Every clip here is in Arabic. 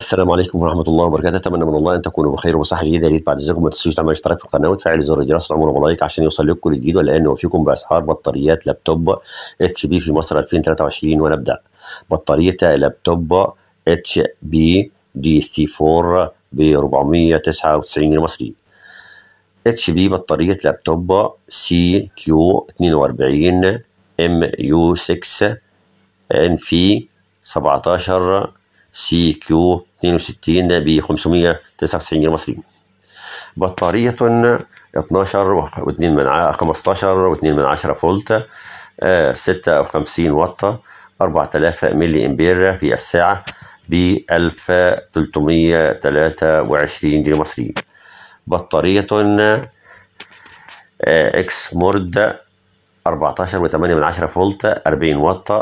السلام عليكم ورحمة الله وبركاته، أتمنى من الله أن تكونوا بخير وصحة جيدة يا ريت بعد إذنكم ما تنسوش تعمل اشتراك في القناة وتفعل زر الجرس والعمولة لايك عشان يوصل لكم كل جديد ولأن نوفيكم بأسعار بطاريات لابتوب اتش بي في مصر 2023 ونبدأ بطارية لابتوب اتش بي دي سي 4 ب 499 جنيه مصري اتش بي بطارية لابتوب سي كيو 42 ام يو 6 ان في 17 سي كيو 62 ب 599 جنيه مصري بطارية 12 و2 من 15 و2 من 10 فولت 56 واط 4000 ملي امبير في الساعة ب 1323 جنيه مصري بطارية آه، اكس مورد 14 و8 من 10 فولت 40 واط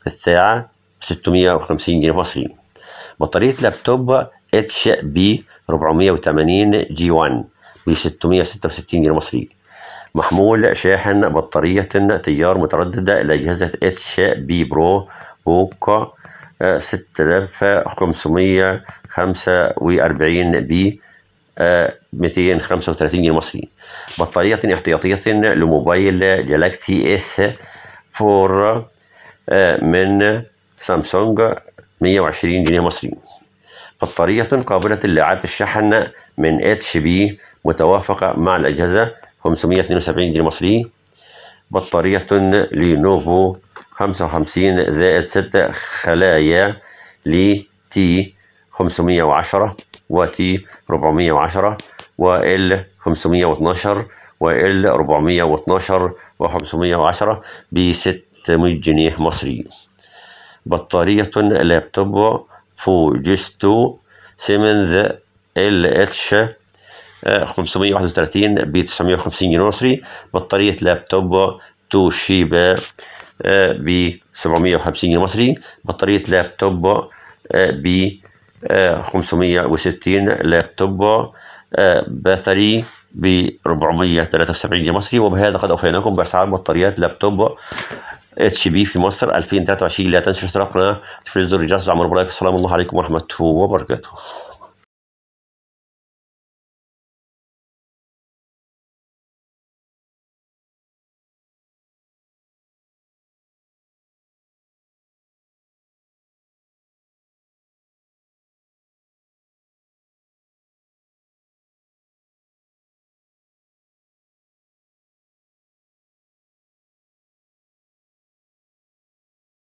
في الساعة 650 جنيه مصري بطارية لابتوب اتش بي 480 جي 1 ب 666 جنيه مصري محمول شاحن بطارية تيار متردد لأجهزة اتش بي برو بوك 6545 آه، بي 235 آه، جنيه مصري بطارية احتياطية لموبايل جالاكسي اس 4 آه، من سامسونج 120 جنيه مصري بطارية قابلة لإعادة الشحن من اتش بي متوافقة مع الأجهزة 572 جنيه مصري بطارية لينوفو 55 زائد 6 خلايا ل تي 510 و تي 410 و ال 512 و ال 412 و510 ب 600 جنيه مصري بطارية لابتوب فوجستو سيمنز ال اتش 531 ب 950 جنيه مصري بطارية لابتوب توشيبا ب 750 جنيه مصري بطارية لابتوب آه، ب 560 آه، لابتوب آه، باتري ب 473 جنيه مصري وبهذا قد أوفيناكم بأسعار بطاريات لابتوب اتش بي في مصر 2023 لا تنسوا الاشتراك في الفيديو الجاز عمر بلايك السلام الله عليكم ورحمه الله وبركاته